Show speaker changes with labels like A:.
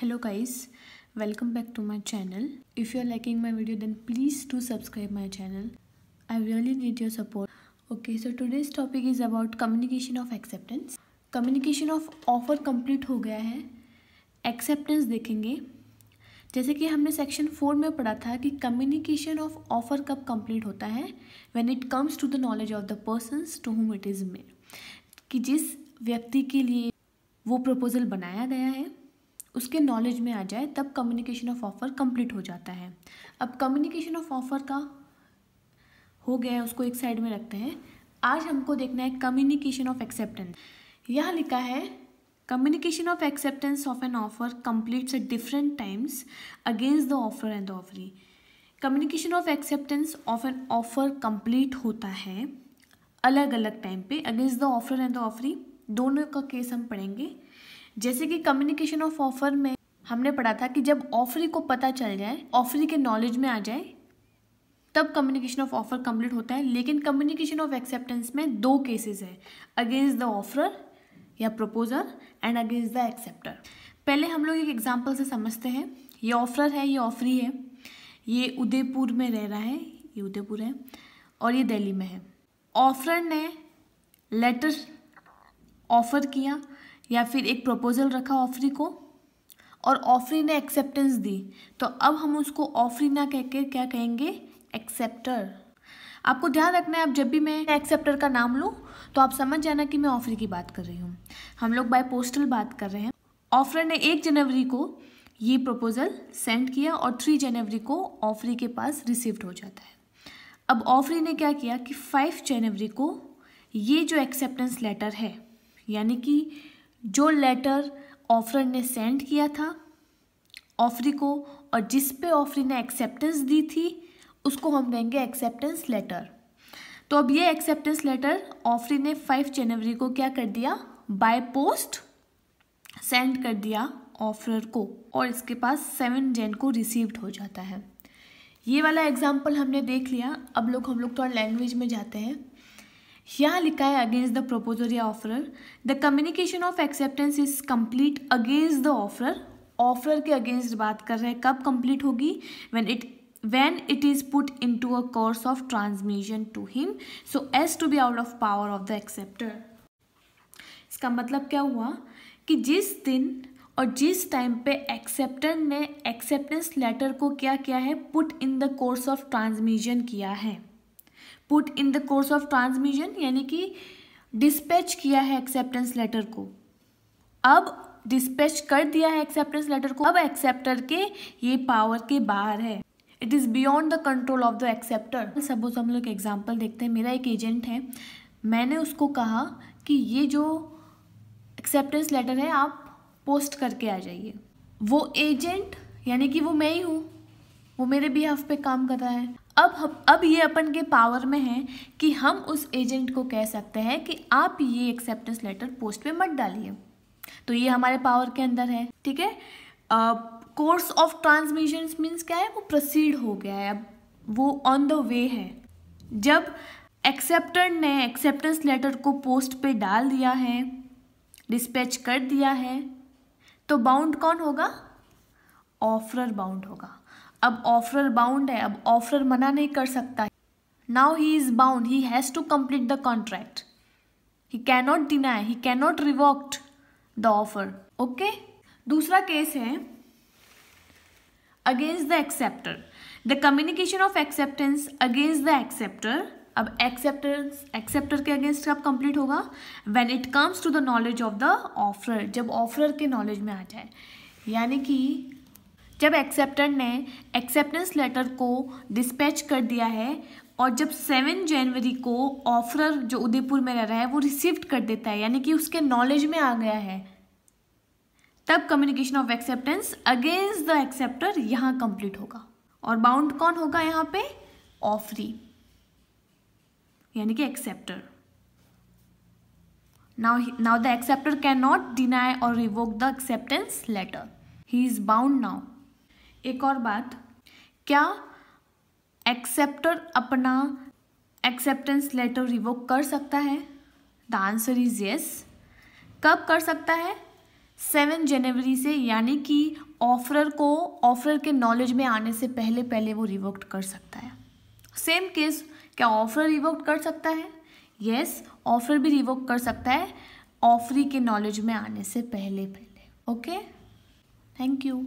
A: hello guys welcome back to my channel if you are liking my video then please to subscribe my channel I really need your support okay so today's topic is about communication of acceptance communication of offer complete हो गया है acceptance देखेंगे जैसे कि हमने section four में पढ़ा था कि कम्युनिकेशन ऑफ ऑफर कब कम्प्लीट होता है when it comes to the knowledge of the person to whom it is made कि जिस व्यक्ति के लिए वो प्रपोजल बनाया गया है उसके नॉलेज में आ जाए तब कम्युनिकेशन ऑफ ऑफ़र कंप्लीट हो जाता है अब कम्युनिकेशन ऑफ ऑफ़र का हो गया है उसको एक साइड में रखते हैं आज हमको देखना है कम्युनिकेशन ऑफ एक्सेप्टेंस यह लिखा है communication of acceptance of an offer completes at different times against the offer and the offeree communication of acceptance of an offer complete होता है अलग अलग टाइम पे against the offer and the offeree दोनों का केस हम पढ़ेंगे जैसे कि कम्युनिकेशन ऑफ ऑफर में हमने पढ़ा था कि जब ऑफरी को पता चल जाए ऑफरी के नॉलेज में आ जाए तब कम्युनिकेशन ऑफ ऑफर कंप्लीट होता है लेकिन कम्युनिकेशन ऑफ एक्सेप्टेंस में दो केसेस है अगेंस्ट द ऑफरर या proposer and against the acceptor पहले हम लोग एक एग्जाम्पल से समझते हैं ये ऑफरर है ये ऑफरी है ये उदयपुर में रह रहा है ये उदयपुर है और ये दिल्ली में है ऑफरर ने लेटर ऑफर किया या फिर एक प्रपोजल रखा ऑफरी को और ऑफरी ने एक्सेप्टेंस दी तो अब हम उसको ऑफरी ना कह के क्या कहेंगे एक्सेप्टर आपको ध्यान रखना है आप जब भी मैं एक्सेप्टर का नाम लूँ तो आप समझ जाना कि मैं ऑफरी की बात कर रही हूँ हम लोग बाय पोस्टल बात कर रहे हैं ऑफर ने एक जनवरी को ये प्रपोज़ल सेंड किया और थ्री जनवरी को ऑफरी के पास रिसीव्ड हो जाता है अब ऑफरी ने क्या किया कि फाइव जनवरी को ये जो एक्सेप्टेंस लेटर है यानी कि जो लेटर ऑफर ने सेंड किया था ऑफरी को और जिस पे ऑफरी ने एक्सेप्टेंस दी थी उसको हम कहेंगे एक्सेप्टेंस लेटर तो अब ये एक्सेप्टेंस लेटर ऑफरी ने फाइव जनवरी को क्या कर दिया बाय पोस्ट सेंड कर दिया ऑफरर को और इसके पास सेवन जैन को रिसीव्ड हो जाता है ये वाला एग्जाम्पल हमने देख लिया अब लोग हम लोग थोड़ा लैंग्वेज में जाते हैं यहाँ लिखा है अगेंस्ट द प्रपोजर या offerer the communication of acceptance is complete against the offerer offerer के अगेंस्ट बात कर रहे हैं कब कम्प्लीट होगी when it it is put into a course of transmission to him so as to be out of power of the acceptor इसका मतलब क्या हुआ कि जिस दिन और जिस टाइम पे एक्सेप्टर ने एक्सेप्टेंस लेटर को क्या किया है put in the course of transmission किया है put in the course of transmission यानी कि डिस्पैच किया है एक्सेप्टेंस लेटर को अब डिस्पैच कर दिया है एक्सेप्टेंस लेटर को अब एक्सेप्टर के ये पावर के बाहर है it is beyond the control of the acceptor suppose हम लोग एग्जाम्पल देखते हैं मेरा एक एजेंट है मैंने उसको कहा कि ये जो एक्सेप्टेंस लेटर है आप पोस्ट करके आ जाइए वो एजेंट यानी कि वो मैं ही हूँ वो मेरे भी हफ पे काम कर रहा है अब हम अब ये अपन के पावर में है कि हम उस एजेंट को कह सकते हैं कि आप ये एक्सेप्टेंस लेटर पोस्ट पे मत डालिए तो ये हमारे पावर के अंदर है ठीक है कोर्स ऑफ ट्रांसमिशन मीन्स क्या है वो प्रोसीड हो गया है अब वो ऑन द वे है जब एक्सेप्टर ने एक्सेप्टेंस लेटर को पोस्ट पे डाल दिया है डिस्पैच कर दिया है तो बाउंड कौन होगा ऑफरर बाउंड होगा अब ऑफरर बाउंड है अब ऑफरर मना नहीं कर सकता now he is bound he has to complete the contract he cannot deny he cannot revoked the offer okay दूसरा केस है against the acceptor the communication of acceptance against the acceptor अब acceptance acceptor के against कब complete होगा when it comes to the knowledge of the offerer जब offerer के knowledge में आ जाए यानी कि जब एक्सेप्टर ने एक्सेप्टेंस लेटर को डिस्पैच कर दिया है और जब सेवन जनवरी को ऑफरर जो उदयपुर में रह रहा है वो रिसीव कर देता है यानी कि उसके नॉलेज में आ गया है तब communication of acceptance against the acceptor यहाँ कंप्लीट होगा और बाउंड कौन होगा यहाँ पे ऑफरी यानी कि acceptor now now the acceptor can not deny और revoke the acceptance letter he is bound now एक और बात क्या एक्सेप्टर अपना एक्सेप्टेंस लेटर रिवोक कर सकता है द आंसर इज येस कब कर सकता है सेवन जनवरी से यानी कि ऑफरर को ऑफरर के नॉलेज में आने से पहले पहले वो रिवोक्ट कर सकता है सेम केस क्या ऑफर रिवोक्ट कर सकता है येस yes, ऑफर भी रिवोक कर सकता है ऑफरी के नॉलेज में आने से पहले पहले ओके थैंक यू